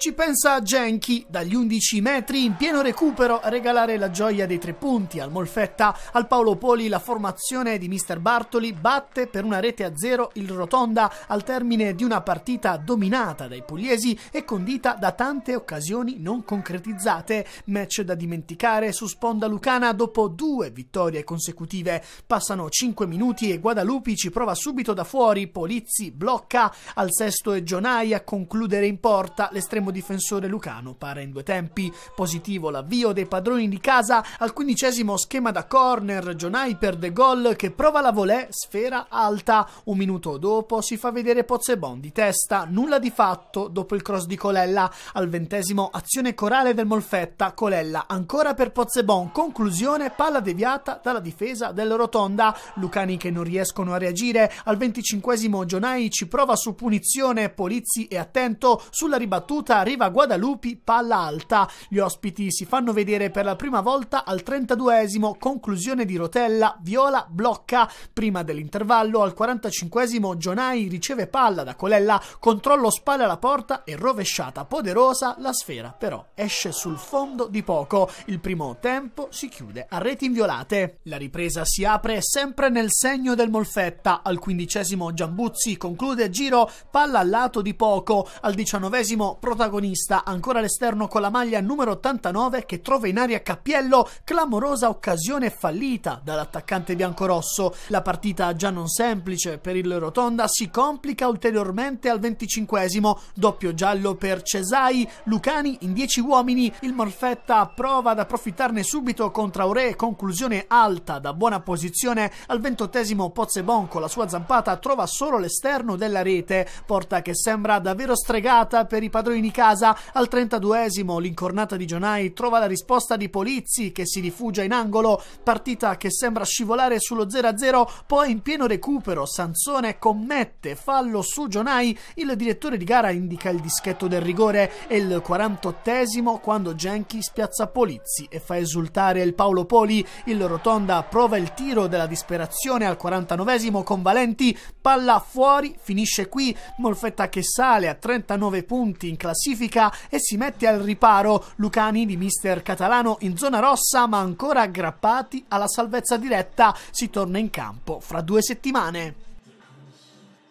Ci pensa Genki dagli 11 metri in pieno recupero a regalare la gioia dei tre punti al Molfetta. Al Paolo Poli la formazione di Mr. Bartoli batte per una rete a zero il Rotonda al termine di una partita dominata dai pugliesi e condita da tante occasioni non concretizzate. Match da dimenticare su sponda lucana dopo due vittorie consecutive. Passano 5 minuti e Guadalupi ci prova subito da fuori. Polizzi blocca al sesto e Gionai a concludere in porta l'estremo estremo difensore lucano para in due tempi. Positivo l'avvio dei padroni di casa al quindicesimo schema da corner, Jonai perde gol che prova la volée, sfera alta. Un minuto dopo si fa vedere Pozzebon di testa, nulla di fatto dopo il cross di Colella. Al ventesimo azione corale del Molfetta, Colella ancora per Pozzebon, conclusione palla deviata dalla difesa del Rotonda. Lucani che non riescono a reagire, al venticinquesimo Jonai ci prova su punizione, Polizzi è attento sulla ribattuta arriva Guadalupi palla alta. Gli ospiti si fanno vedere per la prima volta al 32esimo, conclusione di rotella, Viola blocca. Prima dell'intervallo al 45esimo Gionai riceve palla da Colella, controllo spalle alla porta e rovesciata poderosa, la sfera però esce sul fondo di poco. Il primo tempo si chiude a reti inviolate. La ripresa si apre sempre nel segno del Molfetta. Al quindicesimo Giambuzzi conclude giro, palla al lato di poco. Al diciannovesimo protagonista protagonista, ancora all'esterno con la maglia numero 89 che trova in aria Cappiello, clamorosa occasione fallita dall'attaccante biancorosso. La partita già non semplice per il Rotonda si complica ulteriormente al 25esimo, doppio giallo per Cesai, Lucani in 10 uomini, il Morfetta prova ad approfittarne subito contro Traoré, conclusione alta da buona posizione, al 28esimo Pozzebon con la sua zampata trova solo l'esterno della rete, porta che sembra davvero stregata per i padroni di casa. Al 32esimo l'incornata di Gionai trova la risposta di Polizzi che si rifugia in angolo, partita che sembra scivolare sullo 0-0, poi in pieno recupero Sansone commette fallo su Gionai, il direttore di gara indica il dischetto del rigore e il 48esimo quando Genki spiazza Polizzi e fa esultare il Paolo Poli, il Rotonda prova il tiro della disperazione al 49esimo con Valenti, palla fuori, finisce qui, Molfetta che sale a 39 punti in classifica classifica e si mette al riparo Lucani di mister Catalano in zona rossa ma ancora aggrappati alla salvezza diretta si torna in campo fra due settimane.